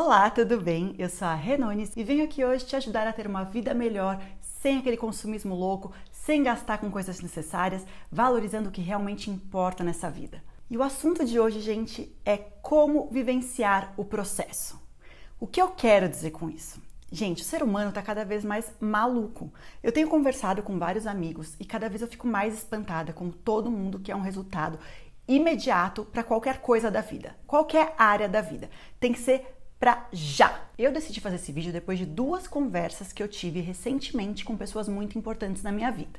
Olá, tudo bem? Eu sou a Renones e venho aqui hoje te ajudar a ter uma vida melhor, sem aquele consumismo louco, sem gastar com coisas necessárias, valorizando o que realmente importa nessa vida. E o assunto de hoje, gente, é como vivenciar o processo. O que eu quero dizer com isso? Gente, o ser humano está cada vez mais maluco. Eu tenho conversado com vários amigos e cada vez eu fico mais espantada com todo mundo que é um resultado imediato para qualquer coisa da vida, qualquer área da vida. Tem que ser pra já. Eu decidi fazer esse vídeo depois de duas conversas que eu tive recentemente com pessoas muito importantes na minha vida.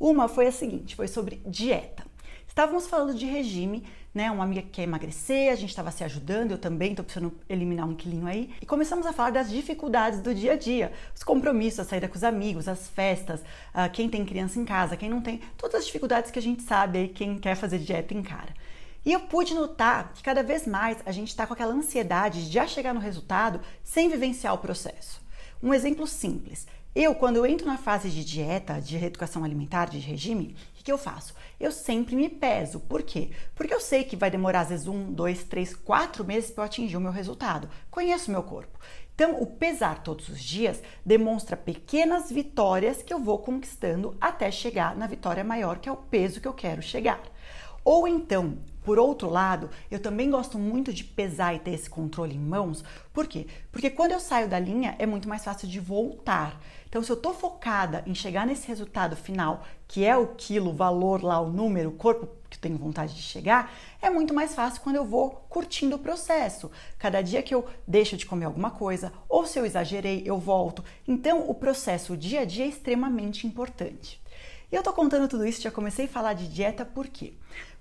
Uma foi a seguinte, foi sobre dieta. Estávamos falando de regime, né? Uma amiga quer emagrecer, a gente estava se ajudando, eu também estou precisando eliminar um quilinho aí. E começamos a falar das dificuldades do dia a dia, os compromissos, a saída com os amigos, as festas, ah, quem tem criança em casa, quem não tem, todas as dificuldades que a gente sabe aí quem quer fazer dieta encara. E eu pude notar que cada vez mais a gente está com aquela ansiedade de já chegar no resultado sem vivenciar o processo. Um exemplo simples. Eu, quando eu entro na fase de dieta, de reeducação alimentar, de regime, o que, eu faço? Eu sempre me peso. Por quê? Porque eu sei que vai demorar às vezes um, dois, três, quatro meses para eu atingir o meu resultado. Conheço o meu corpo. Então, o pesar todos os dias demonstra pequenas vitórias que eu vou conquistando até chegar na vitória maior, que é o peso que eu quero chegar. Ou então, por outro lado, eu também gosto muito de pesar e ter esse controle em mãos. Por quê? Porque quando eu saio da linha é muito mais fácil de voltar. Então, se eu estou focada em chegar nesse resultado final, que é o quilo, o valor lá, o número, o corpo que eu tenho vontade de chegar, é muito mais fácil quando eu vou curtindo o processo. Cada dia que eu deixo de comer alguma coisa, ou se eu exagerei, eu volto. Então, o processo, o dia a dia é extremamente importante. E eu tô contando tudo isso, já comecei a falar de dieta, por quê?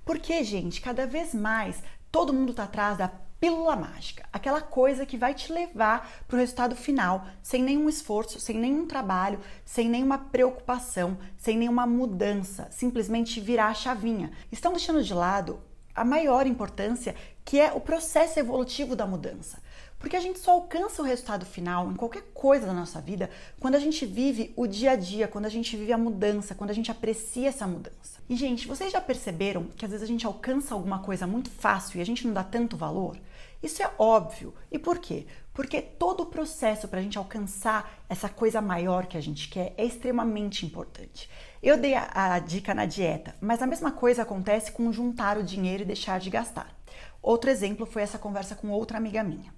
Porque, gente, cada vez mais todo mundo está atrás da pílula mágica, aquela coisa que vai te levar para o resultado final, sem nenhum esforço, sem nenhum trabalho, sem nenhuma preocupação, sem nenhuma mudança, simplesmente virar a chavinha. Estão deixando de lado a maior importância que é o processo evolutivo da mudança. Porque a gente só alcança o resultado final em qualquer coisa da nossa vida quando a gente vive o dia a dia, quando a gente vive a mudança, quando a gente aprecia essa mudança. E, gente, vocês já perceberam que às vezes a gente alcança alguma coisa muito fácil e a gente não dá tanto valor? Isso é óbvio. E por quê? Porque todo o processo para a gente alcançar essa coisa maior que a gente quer é extremamente importante. Eu dei a, a, dica na dieta, mas a mesma coisa acontece com juntar o dinheiro e deixar de gastar. Outro exemplo foi essa conversa com outra amiga minha.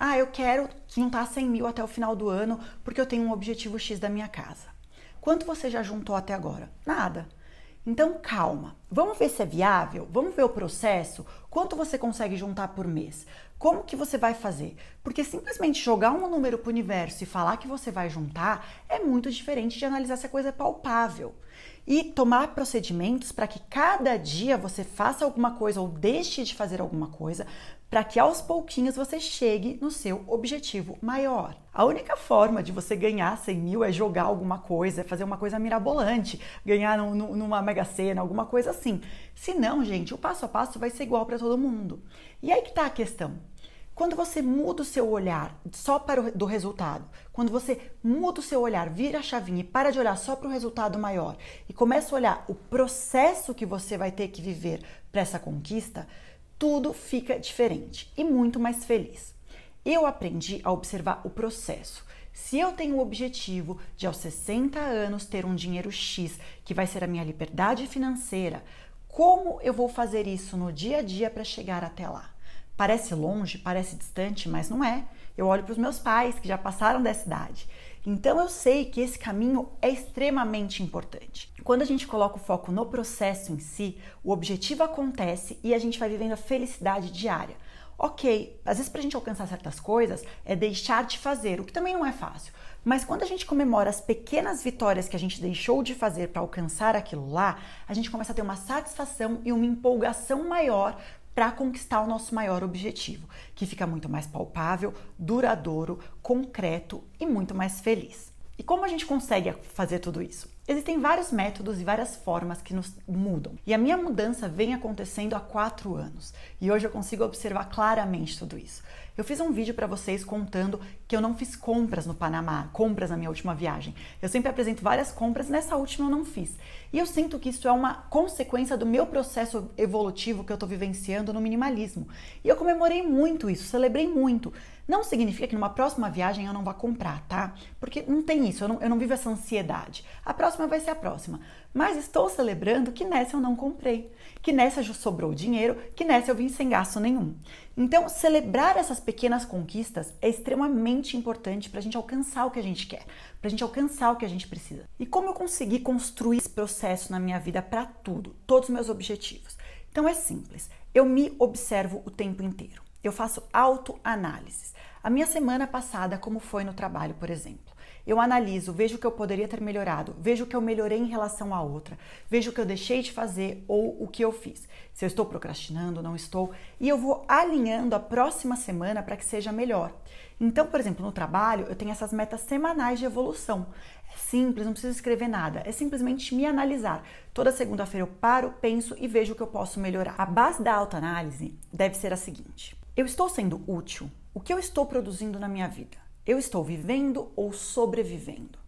Ah, eu quero juntar 100 mil até o final do ano porque eu tenho um objetivo X da minha casa. Quanto você já juntou até agora? Nada. Então calma, vamos ver se é viável, vamos ver o processo, quanto você consegue juntar por mês, como que você vai fazer? Porque simplesmente jogar um número para o universo e falar que você vai juntar é muito diferente de analisar se a coisa é palpável. E tomar procedimentos para que cada dia você faça alguma coisa ou deixe de fazer alguma coisa para que aos pouquinhos você chegue no seu objetivo maior. A única forma de você ganhar 100 mil é jogar alguma coisa, é fazer uma coisa mirabolante, ganhar num, numa mega sena, alguma coisa assim. Se não, gente, o passo a passo vai ser igual para todo mundo. E aí que está a questão. Quando você muda o seu olhar só para o do resultado, quando você muda o seu olhar, vira a chavinha e para de olhar só para o resultado maior e começa a olhar o processo que você vai ter que viver para essa conquista, tudo fica diferente e muito mais feliz. Eu aprendi a observar o processo. Se eu tenho o objetivo de aos 60 anos ter um dinheiro X, que vai ser a minha liberdade financeira, como eu vou fazer isso no dia a dia para chegar até lá? Parece longe, parece distante, mas não é. Eu olho para os meus pais que já passaram dessa idade então eu sei que esse caminho é extremamente importante. Quando a gente coloca o foco no processo em si, o objetivo acontece e a gente vai vivendo a felicidade diária. Ok, às vezes para a gente alcançar certas coisas é deixar de fazer, o que também não é fácil. Mas quando a gente comemora as pequenas vitórias que a gente deixou de fazer para alcançar aquilo lá, a gente começa a ter uma satisfação e uma empolgação maior para conquistar o nosso maior objetivo, que fica muito mais palpável, duradouro, concreto e muito mais feliz. E como a gente consegue fazer tudo isso? Existem vários métodos e várias formas que nos mudam. E a minha mudança vem acontecendo há quatro anos. E hoje eu consigo observar claramente tudo isso. Eu fiz um vídeo para vocês contando que eu não fiz compras no Panamá, compras na minha última viagem. Eu sempre apresento várias compras, nessa última eu não fiz. E eu sinto que isso é uma consequência do meu processo evolutivo que eu estou vivenciando no minimalismo. E eu comemorei muito isso, celebrei muito. Não significa que numa próxima viagem eu não vá comprar, tá? Porque não tem isso, eu não, eu não vivo essa ansiedade. A próxima próxima vai ser a próxima. Mas estou celebrando que nessa eu não comprei, que nessa já sobrou dinheiro, que nessa eu vim sem gasto nenhum. Então, celebrar essas pequenas conquistas é extremamente importante para a gente alcançar o que a gente quer, para a gente alcançar o que a gente precisa. E como eu consegui construir esse processo na minha vida para tudo, todos os meus objetivos? Então, é simples. Eu me observo o tempo inteiro. Eu faço autoanálise. A minha semana passada, como foi no trabalho, por exemplo. Eu analiso, vejo o que eu poderia ter melhorado, vejo o que eu melhorei em relação à outra, vejo o que eu deixei de fazer ou o que eu fiz. Se eu estou procrastinando, não estou, e eu vou alinhando a próxima semana para que seja melhor. Então, por exemplo, no trabalho, eu tenho essas metas semanais de evolução. É simples, não preciso escrever nada, é simplesmente me analisar. Toda segunda-feira eu paro, penso e vejo o que eu posso melhorar. A base da autoanálise deve ser a seguinte: eu estou sendo útil? O que eu estou produzindo na minha vida? Eu estou vivendo ou sobrevivendo?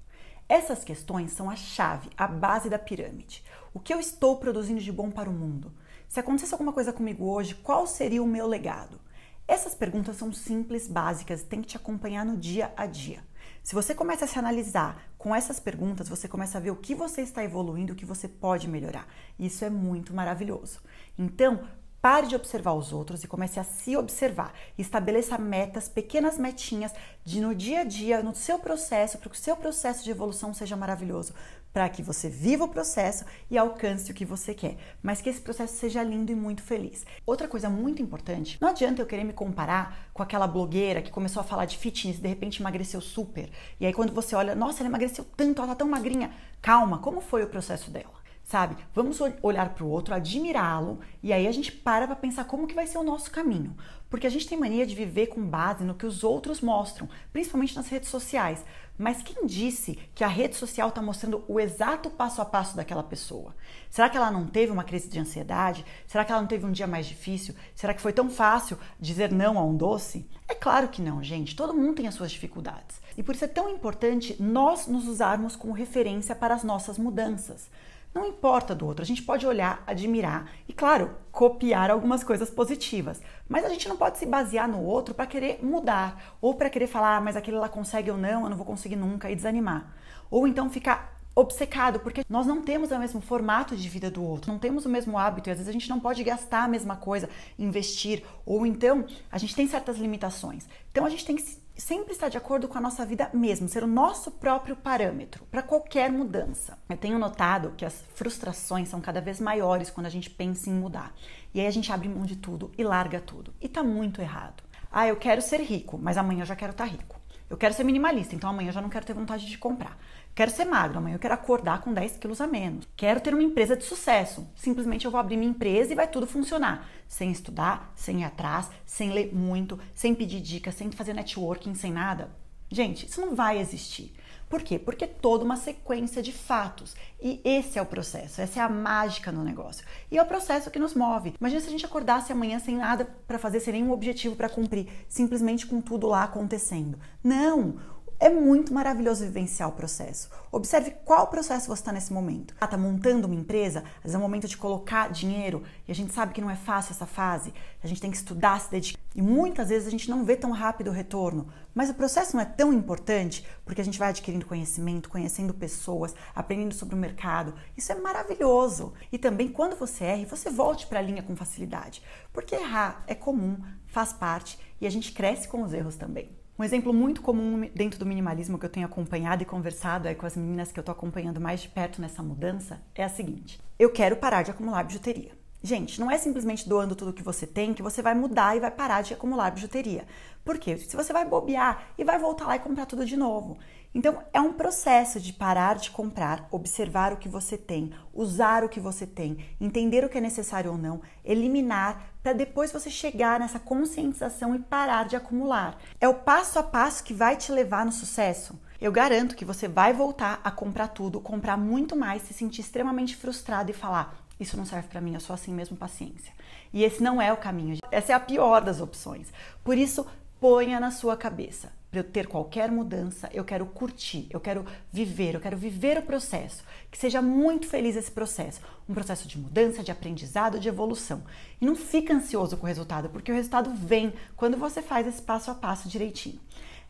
Essas questões são a chave, a base da pirâmide. O que eu estou produzindo de bom para o mundo? Se acontecesse alguma coisa comigo hoje, qual seria o meu legado? Essas perguntas são simples, básicas, têm que te acompanhar no dia a dia. Se você começa a se analisar com essas perguntas, você começa a ver o que você está evoluindo, o que você pode melhorar. Isso é muito maravilhoso. Então, Pare de observar os outros e comece a se observar. Estabeleça metas, pequenas metinhas de no dia a dia, no seu processo, para que o seu processo de evolução seja maravilhoso, para que você viva o processo e alcance o que você quer, mas que esse processo seja lindo e muito feliz. Outra coisa muito importante, não adianta eu querer me comparar com aquela blogueira que começou a falar de fitness e de repente emagreceu super. E aí quando você olha, nossa, ela emagreceu tanto, ela tá tão magrinha. Calma, como foi o processo dela? sabe? Vamos olhar para o outro, admirá-lo e aí a gente para para pensar como que vai ser o nosso caminho, porque a gente tem mania de viver com base no que os outros mostram, principalmente nas redes sociais. Mas quem disse que a rede social está mostrando o exato passo a passo daquela pessoa? Será que ela não teve uma crise de ansiedade? Será que ela não teve um dia mais difícil? Será que foi tão fácil dizer não a um doce? É claro que não, gente. Todo mundo tem as suas dificuldades. E por isso é tão importante nós nos usarmos como referência para as nossas mudanças não importa do outro. A gente pode olhar, admirar e, claro, copiar algumas coisas positivas, mas a gente não pode se basear no outro para querer mudar ou para querer falar, ah, mas aquele lá consegue ou não, eu não vou conseguir nunca e desanimar. Ou então ficar obcecado, porque nós não temos o mesmo formato de vida do outro, não temos o mesmo hábito e às vezes a gente não pode gastar a mesma coisa, investir, ou então a gente tem certas limitações. Então a gente tem que sempre estar de acordo com a nossa vida mesmo, ser o nosso próprio parâmetro para qualquer mudança. Eu tenho notado que as frustrações são cada vez maiores quando a gente pensa em mudar. E aí a gente abre mão de tudo e larga tudo. E tá muito errado. Ah, eu quero ser rico, mas amanhã eu já quero estar tá rico. Eu quero ser minimalista, então amanhã eu já não quero ter vontade de comprar. Quero ser magro, amanhã eu quero acordar com 10 quilos a menos. Quero ter uma empresa de sucesso. Simplesmente eu vou abrir minha empresa e vai tudo funcionar. Sem estudar, sem ir atrás, sem ler muito, sem pedir dicas, sem fazer networking, sem nada. Gente, isso não vai existir. Por quê? Porque é toda uma sequência de fatos. E esse é o processo, essa é a mágica no negócio. E é o processo que nos move. Imagina se a gente acordasse amanhã sem nada para fazer, sem nenhum objetivo para cumprir, simplesmente com tudo lá acontecendo. Não! É muito maravilhoso vivenciar o processo. Observe qual processo você está nesse momento. Ah, tá montando uma empresa, mas é o momento de colocar dinheiro e a gente sabe que não é fácil essa fase. A gente tem que estudar, se dedicar. E muitas vezes a gente não vê tão rápido o retorno. Mas o processo não é tão importante porque a gente vai adquirindo conhecimento, conhecendo pessoas, aprendendo sobre o mercado. Isso é maravilhoso. E também quando você erra, você volte para a linha com facilidade. Porque errar é comum, faz parte e a gente cresce com os erros também. Um exemplo muito comum dentro do minimalismo que eu tenho acompanhado e conversado aí com as meninas que eu estou acompanhando mais de perto nessa mudança é a seguinte: eu quero parar de acumular bijuteria. Gente, não é simplesmente doando tudo que você tem que você vai mudar e vai parar de acumular bijuteria. Por quê? Se você vai bobear e vai voltar lá e comprar tudo de novo. Então, é um processo de parar de comprar, observar o que você tem, usar o que você tem, entender o que é necessário ou não, eliminar para depois você chegar nessa conscientização e parar de acumular. É o passo a passo que vai te levar no sucesso. Eu garanto que você vai voltar a comprar tudo, comprar muito mais, se sentir extremamente frustrado e falar: isso não serve para mim, eu sou assim mesmo, paciência. E esse não é o caminho. Essa é a pior das opções. Por isso, ponha na sua cabeça. Para eu ter qualquer mudança, eu quero curtir, eu quero viver, eu quero viver o processo. Que seja muito feliz esse processo. Um processo de mudança, de aprendizado, de evolução. E não fica ansioso com o resultado, porque o resultado vem quando você faz esse passo a passo direitinho.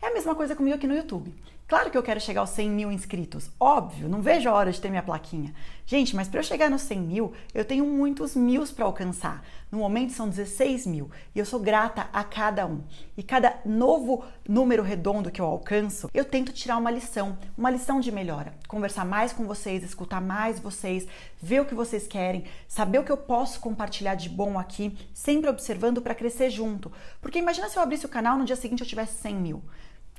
É a mesma coisa comigo aqui no YouTube. Claro que eu quero chegar aos 100 mil inscritos, óbvio, não vejo a hora de ter minha plaquinha. Gente, mas para eu chegar nos 100 mil, eu tenho muitos mil para alcançar. No momento são 16 mil e eu sou grata a cada um. E cada novo número redondo que eu alcanço, eu tento tirar uma lição, uma lição de melhora. Conversar mais com vocês, escutar mais vocês, ver o que vocês querem, saber o que eu posso compartilhar de bom aqui, sempre observando para crescer junto. Porque imagina se eu abrisse o canal no dia seguinte eu tivesse 100 mil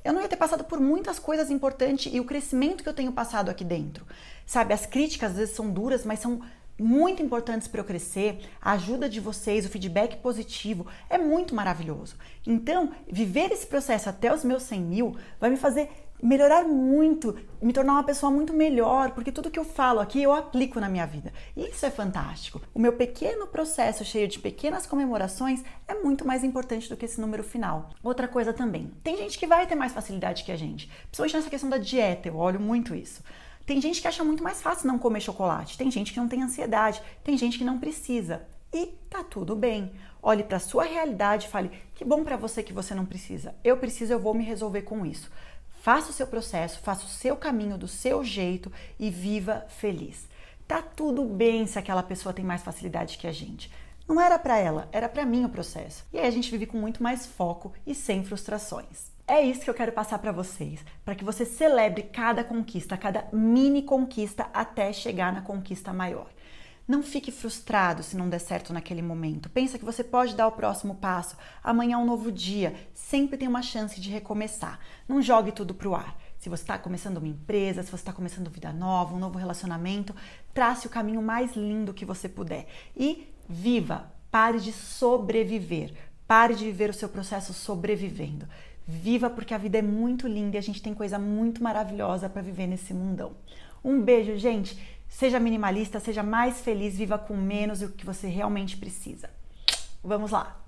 eu não ia ter passado por muitas coisas importantes e o crescimento que eu tenho passado aqui dentro. Sabe, as críticas às vezes são duras, mas são muito importantes para eu crescer. A ajuda de vocês, o feedback positivo é muito maravilhoso. Então, viver esse processo até os meus 100 mil vai me fazer melhorar muito, me tornar uma pessoa muito melhor, porque tudo que eu falo aqui eu aplico na minha vida. isso é fantástico. O meu pequeno processo cheio de pequenas comemorações é muito mais importante do que esse número final. Outra coisa também, tem gente que vai ter mais facilidade que a gente, principalmente nessa questão da dieta, eu olho muito isso. Tem gente que acha muito mais fácil não comer chocolate, tem gente que não tem ansiedade, tem gente que não precisa. E tá tudo bem. Olhe para sua realidade, fale: "Que bom para você que você não precisa. Eu preciso, eu vou me resolver com isso." Faça o seu processo, faça o seu caminho do seu jeito e viva feliz. Tá tudo bem se aquela pessoa tem mais facilidade que a gente. Não era para ela, era para mim o processo. E aí a gente vive com muito mais foco e sem frustrações. É isso que eu quero passar para vocês, para que você celebre cada conquista, cada mini conquista até chegar na conquista maior. Não fique frustrado se não der certo naquele momento. Pensa que você pode dar o próximo passo. Amanhã é um novo dia. Sempre tem uma chance de recomeçar. Não jogue tudo pro ar. Se você está começando uma empresa, se você está começando vida nova, um novo relacionamento, trace o caminho mais lindo que você puder. E viva! Pare de sobreviver. Pare de viver o seu processo sobrevivendo. Viva porque a vida é muito linda e a gente tem coisa muito maravilhosa para viver nesse mundão. Um beijo, gente! Seja minimalista, seja mais feliz, viva com menos do que você realmente precisa. Vamos lá!